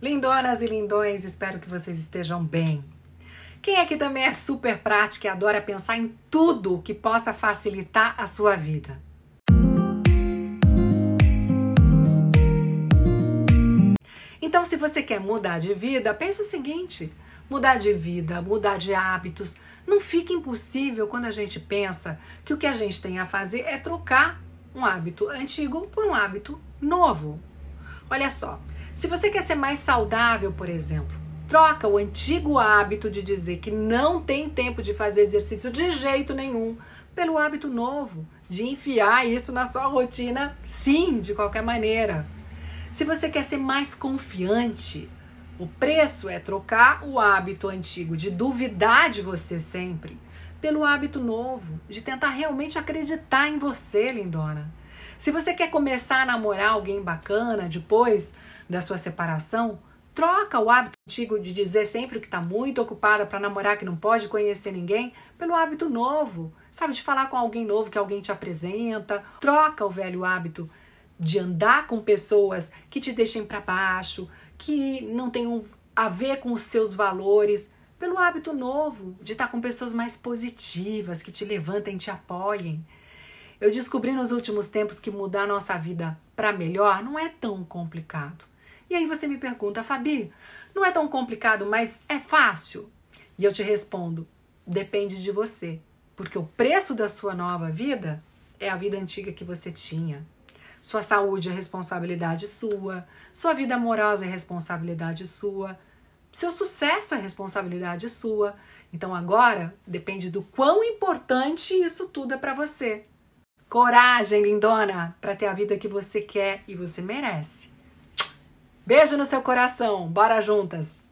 Lindonas e lindões, espero que vocês estejam bem. Quem é que também é super prático e adora pensar em tudo que possa facilitar a sua vida? Então, se você quer mudar de vida, pense o seguinte: mudar de vida, mudar de hábitos, não fica impossível quando a gente pensa que o que a gente tem a fazer é trocar um hábito antigo por um hábito novo. Olha só, se você quer ser mais saudável, por exemplo, troca o antigo hábito de dizer que não tem tempo de fazer exercício de jeito nenhum pelo hábito novo de enfiar isso na sua rotina, sim, de qualquer maneira. Se você quer ser mais confiante, o preço é trocar o hábito antigo de duvidar de você sempre pelo hábito novo de tentar realmente acreditar em você, lindona. Se você quer começar a namorar alguém bacana depois da sua separação, troca o hábito antigo de dizer sempre que está muito ocupada para namorar, que não pode conhecer ninguém, pelo hábito novo, sabe? De falar com alguém novo que alguém te apresenta. Troca o velho hábito de andar com pessoas que te deixem para baixo, que não tenham a ver com os seus valores, pelo hábito novo de estar tá com pessoas mais positivas, que te levantem, te apoiem. Eu descobri nos últimos tempos que mudar nossa vida para melhor não é tão complicado. E aí você me pergunta, Fabi, não é tão complicado, mas é fácil? E eu te respondo, depende de você, porque o preço da sua nova vida é a vida antiga que você tinha. Sua saúde é responsabilidade sua, sua vida amorosa é responsabilidade sua, seu sucesso é responsabilidade sua. Então agora depende do quão importante isso tudo é para você. Coragem, lindona, para ter a vida que você quer e você merece. Beijo no seu coração. Bora juntas.